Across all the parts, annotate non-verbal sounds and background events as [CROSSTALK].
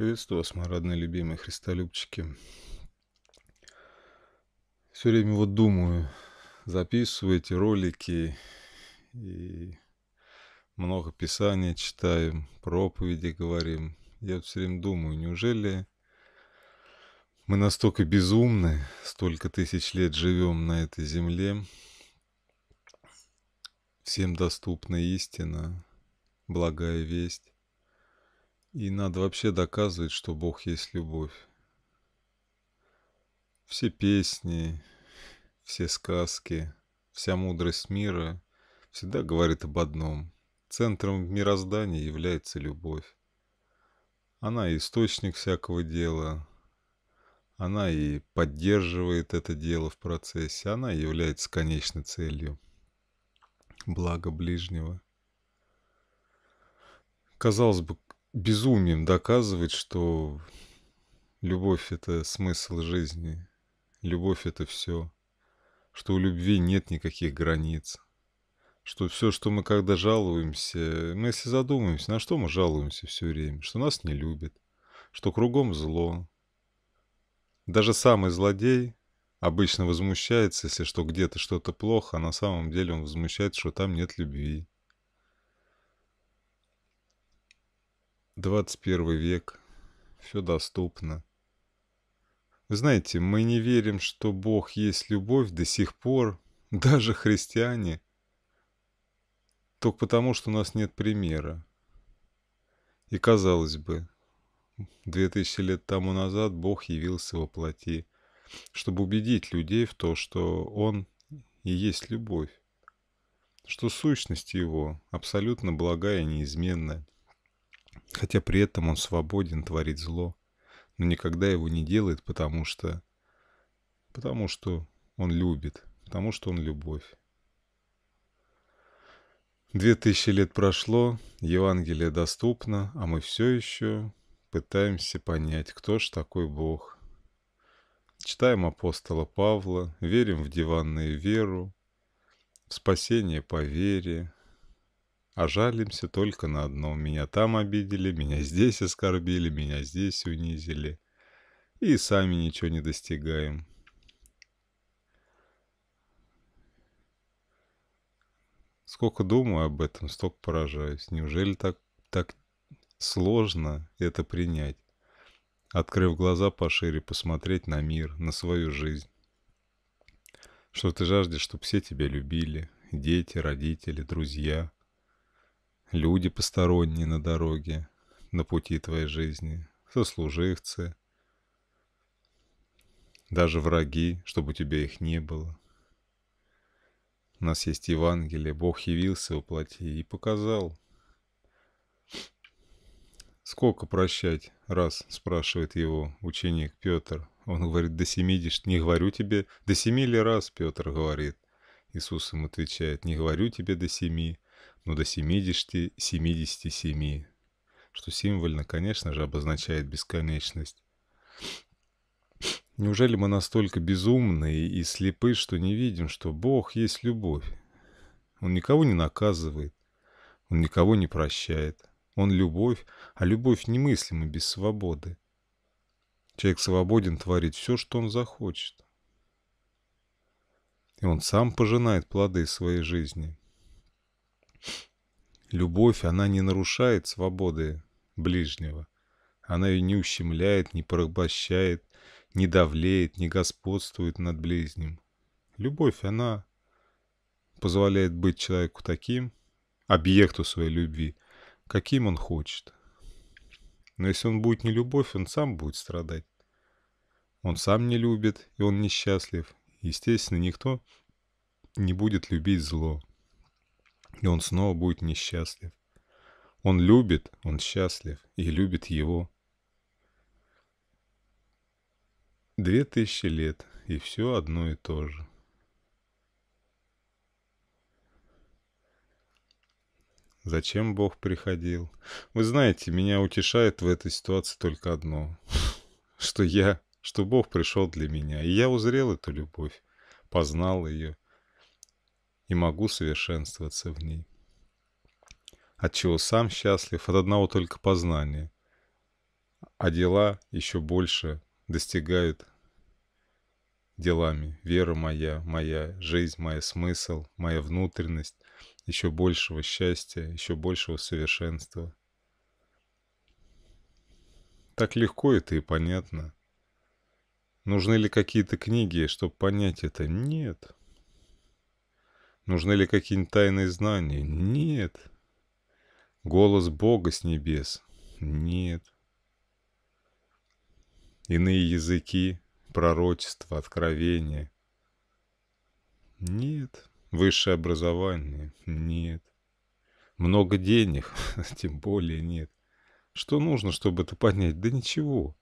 приветствую вас, мои родные, любимые христолюбчики. Все время вот думаю, записываю эти ролики и много писания читаем, проповеди говорим. Я вот все время думаю, неужели мы настолько безумны, столько тысяч лет живем на этой земле, всем доступна истина, благая весть, и надо вообще доказывать, что Бог есть любовь. Все песни, все сказки, вся мудрость мира всегда говорит об одном. Центром мироздания является любовь. Она и источник всякого дела, она и поддерживает это дело в процессе, она является конечной целью блага ближнего. Казалось бы, безумием доказывать, что любовь это смысл жизни, любовь это все, что у любви нет никаких границ, что все, что мы когда жалуемся, мы если задумаемся, на что мы жалуемся все время, что нас не любят, что кругом зло. Даже самый злодей обычно возмущается, если что где-то что-то плохо, а на самом деле он возмущается, что там нет любви. 21 век, все доступно. Вы знаете, мы не верим, что Бог есть любовь до сих пор, [LAUGHS] даже христиане, только потому, что у нас нет примера. И казалось бы, 2000 лет тому назад Бог явился во плоти, чтобы убедить людей в то, что Он и есть любовь, что сущность Его абсолютно благая и неизменная – Хотя при этом он свободен творить зло, но никогда его не делает, потому что... Потому что он любит, потому что он любовь. Две тысячи лет прошло, Евангелие доступно, а мы все еще пытаемся понять, кто ж такой Бог. Читаем апостола Павла, верим в диванную веру, в спасение по вере, а жалимся только на одно. Меня там обидели, меня здесь оскорбили, меня здесь унизили. И сами ничего не достигаем. Сколько думаю об этом, столько поражаюсь. Неужели так, так сложно это принять? Открыв глаза пошире, посмотреть на мир, на свою жизнь. Что ты жаждешь, чтобы все тебя любили, дети, родители, друзья – люди посторонние на дороге, на пути твоей жизни, сослуживцы, даже враги, чтобы у тебя их не было. У нас есть Евангелие, Бог явился во плоти и показал. Сколько прощать? Раз спрашивает его ученик Петр. Он говорит, до семидесяти. Не говорю тебе, до семи ли раз, Петр говорит. Иисус им отвечает, не говорю тебе до семи, но ну, до 70-77, что символьно, конечно же, обозначает бесконечность. Неужели мы настолько безумны и слепы, что не видим, что Бог есть любовь? Он никого не наказывает, он никого не прощает. Он любовь, а любовь немыслима без свободы. Человек свободен творить все, что он захочет. И он сам пожинает плоды своей жизни. Любовь, она не нарушает свободы ближнего. Она ее не ущемляет, не порабощает, не давлеет, не господствует над ближним. Любовь, она позволяет быть человеку таким, объекту своей любви, каким он хочет. Но если он будет не любовь, он сам будет страдать. Он сам не любит, и он несчастлив. Естественно, никто не будет любить зло и он снова будет несчастлив. Он любит, он счастлив и любит его. Две тысячи лет, и все одно и то же. Зачем Бог приходил? Вы знаете, меня утешает в этой ситуации только одно. [LAUGHS] Что я, что Бог пришел для меня. И я узрел эту любовь, познал ее – и могу совершенствоваться в ней. Отчего сам счастлив от одного только познания, а дела еще больше достигают делами. Вера моя, моя жизнь, моя смысл, моя внутренность, еще большего счастья, еще большего совершенства. Так легко это и понятно. Нужны ли какие-то книги, чтобы понять это? Нет. Нужны ли какие-нибудь тайные знания? Нет. Голос Бога с небес? Нет. Иные языки, пророчества, откровения? Нет. Высшее образование? Нет. Много денег? [LAUGHS] Тем более нет. Что нужно, чтобы это понять? Да ничего.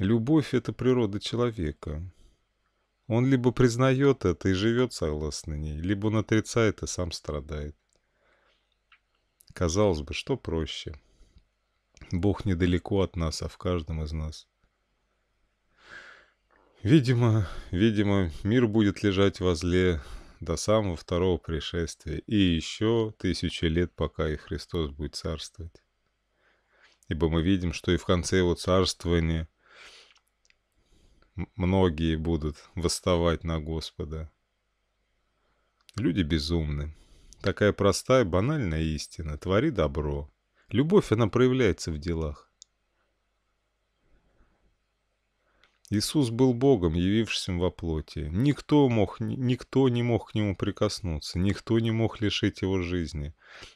Любовь — это природа человека. Он либо признает это и живет согласно ней, либо он отрицает и сам страдает. Казалось бы, что проще. Бог недалеко от нас, а в каждом из нас. Видимо, видимо, мир будет лежать возле до самого второго пришествия и еще тысячи лет, пока и Христос будет царствовать. Ибо мы видим, что и в конце его царствования – многие будут восставать на Господа. Люди безумны. Такая простая, банальная истина. Твори добро. Любовь, она проявляется в делах. Иисус был Богом, явившимся во плоти. Никто, мог, никто не мог к Нему прикоснуться, никто не мог лишить Его жизни.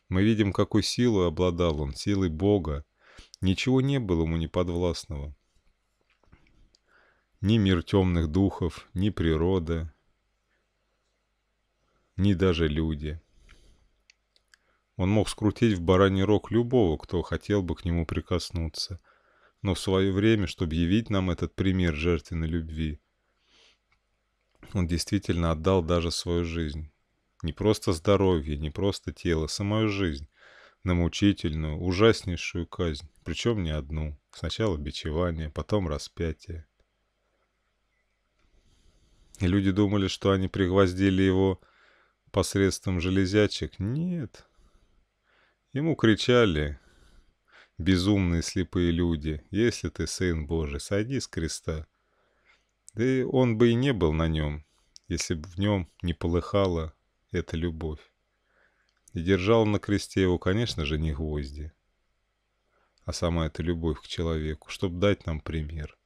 Мы видим, какой силой обладал Он, силой Бога. Ничего не было Ему неподвластного. Ни мир темных духов, ни природа, ни даже люди. Он мог скрутить в бараний рог любого, кто хотел бы к нему прикоснуться. Но в свое время, чтобы явить нам этот пример жертвенной любви, он действительно отдал даже свою жизнь. Не просто здоровье, не просто тело, самую жизнь на мучительную, ужаснейшую казнь, причем не одну. Сначала бичевание, потом распятие люди думали, что они пригвоздили его посредством железячек. Нет. Ему кричали безумные слепые люди, если ты сын Божий, сойди с креста. Да и он бы и не был на нем, если бы в нем не полыхала эта любовь. И держал на кресте его, конечно же, не гвозди, а сама эта любовь к человеку, чтобы дать нам пример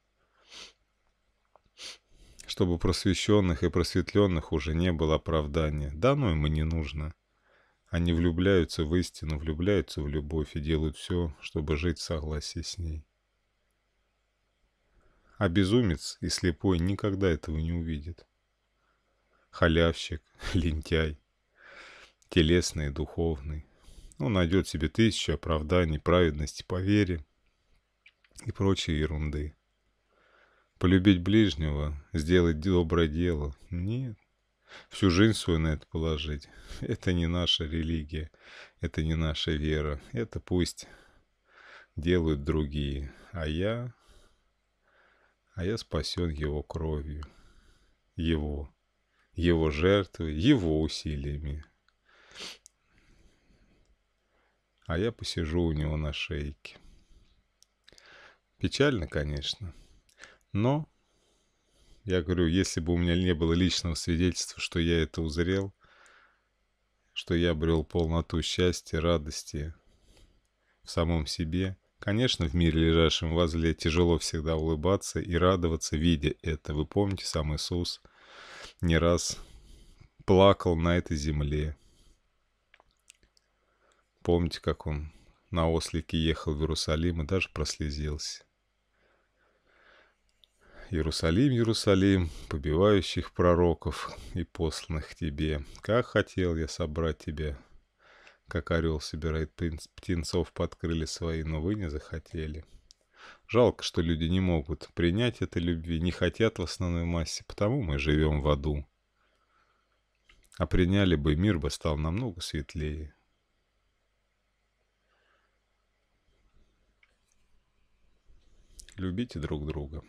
чтобы просвещенных и просветленных уже не было оправдания. Дано им и не нужно. Они влюбляются в истину, влюбляются в любовь и делают все, чтобы жить в согласии с ней. А безумец и слепой никогда этого не увидит. Халявщик, [LAUGHS] лентяй, телесный и духовный. Он найдет себе тысячу оправданий, праведности по вере и прочей ерунды. Полюбить ближнего, сделать доброе дело. Нет. Всю жизнь свою на это положить. Это не наша религия, это не наша вера. Это пусть делают другие. А я... А я спасен его кровью. Его. Его жертвой, его усилиями. А я посижу у него на шейке. Печально, конечно. Но, я говорю, если бы у меня не было личного свидетельства, что я это узрел, что я обрел полноту счастья, радости в самом себе, конечно, в мире лежащем возле тяжело всегда улыбаться и радоваться, видя это. Вы помните, сам Иисус не раз плакал на этой земле. Помните, как он на ослике ехал в Иерусалим и даже прослезился. Иерусалим, Иерусалим, побивающих пророков и посланных тебе. Как хотел я собрать тебя, как орел собирает птенцов под крылья свои, но вы не захотели. Жалко, что люди не могут принять этой любви, не хотят в основной массе, потому мы живем в аду. А приняли бы, мир бы стал намного светлее. Любите друг друга.